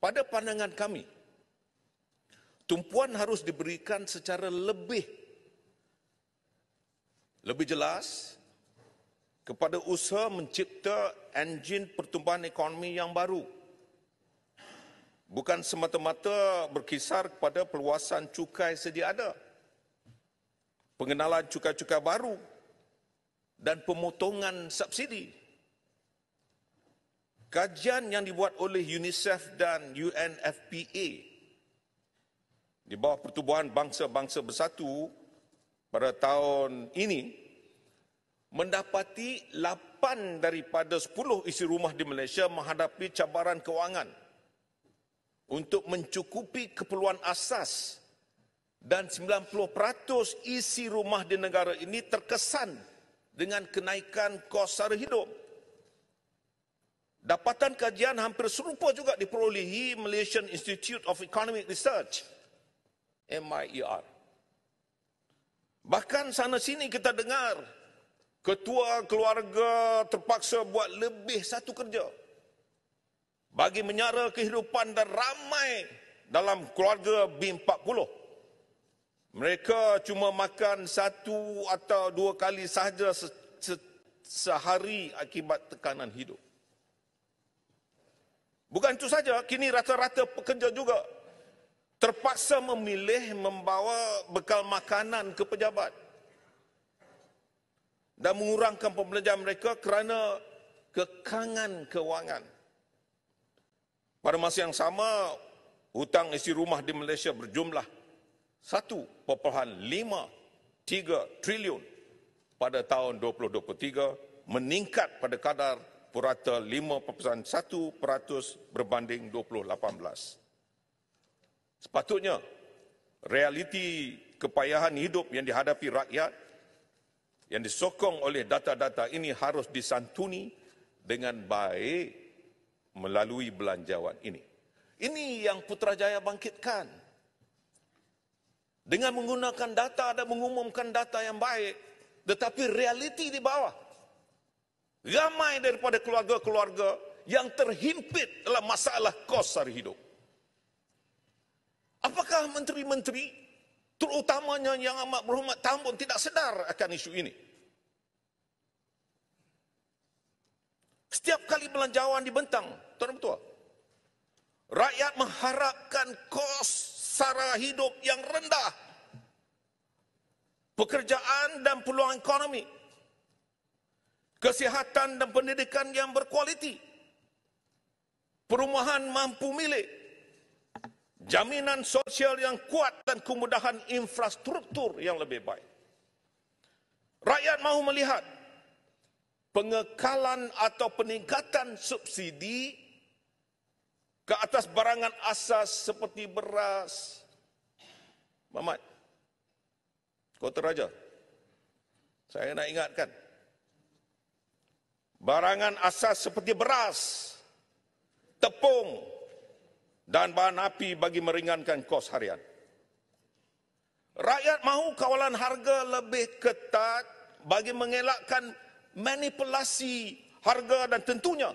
Pada pandangan kami, tumpuan harus diberikan secara lebih lebih jelas kepada usaha mencipta enjin pertumbuhan ekonomi yang baru. Bukan semata-mata berkisar kepada perluasan cukai sedia ada, pengenalan cukai-cukai baru dan pemotongan subsidi Kajian yang dibuat oleh UNICEF dan UNFPA di bawah pertubuhan bangsa-bangsa bersatu pada tahun ini mendapati 8 daripada 10 isi rumah di Malaysia menghadapi cabaran kewangan untuk mencukupi keperluan asas dan 90% isi rumah di negara ini terkesan dengan kenaikan kos sara hidup. Dapatan kajian hampir serupa juga diperolehi Malaysian Institute of Economic Research, MIER. Bahkan sana sini kita dengar ketua keluarga terpaksa buat lebih satu kerja bagi menyara kehidupan dan ramai dalam keluarga B40. Mereka cuma makan satu atau dua kali sahaja se- se- sehari akibat tekanan hidup. Bukan itu saja, kini rata-rata pekerja juga terpaksa memilih membawa bekal makanan ke pejabat dan mengurangkan pembelajaran mereka kerana kekangan kewangan. Pada masa yang sama, hutang isi rumah di Malaysia berjumlah 1.53 trilion pada tahun 2023 meningkat pada kadar purata 5.1% berbanding 2018. Sepatutnya realiti kepayahan hidup yang dihadapi rakyat yang disokong oleh data-data ini harus disantuni dengan baik melalui belanjawan ini. Ini yang Putrajaya bangkitkan. Dengan menggunakan data dan mengumumkan data yang baik tetapi realiti di bawah Ramai daripada keluarga-keluarga yang terhimpit dalam masalah kos hari hidup. Apakah menteri-menteri terutamanya yang amat berhormat tambun tidak sedar akan isu ini? Setiap kali belanjawan dibentang, tuan tua rakyat mengharapkan kos sara hidup yang rendah. Pekerjaan dan peluang ekonomi kesihatan dan pendidikan yang berkualiti, perumahan mampu milik, jaminan sosial yang kuat dan kemudahan infrastruktur yang lebih baik. Rakyat mahu melihat pengekalan atau peningkatan subsidi ke atas barangan asas seperti beras. Mamat, Kota Raja, saya nak ingatkan, barangan asas seperti beras, tepung dan bahan api bagi meringankan kos harian. Rakyat mahu kawalan harga lebih ketat bagi mengelakkan manipulasi harga dan tentunya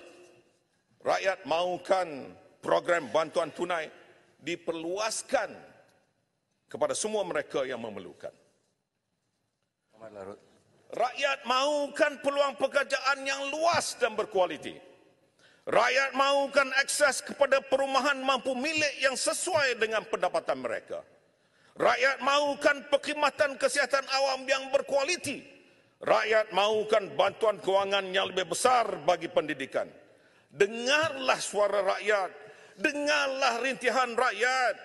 rakyat mahukan program bantuan tunai diperluaskan kepada semua mereka yang memerlukan. Rakyat mahukan peluang pekerjaan yang luas dan berkualiti. Rakyat mahukan akses kepada perumahan mampu milik yang sesuai dengan pendapatan mereka. Rakyat mahukan perkhidmatan kesihatan awam yang berkualiti. Rakyat mahukan bantuan kewangan yang lebih besar bagi pendidikan. Dengarlah suara rakyat. Dengarlah rintihan rakyat.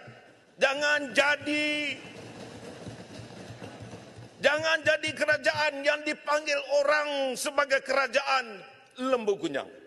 Jangan jadi Jangan jadi kerajaan yang dipanggil orang sebagai kerajaan lembu kunyang.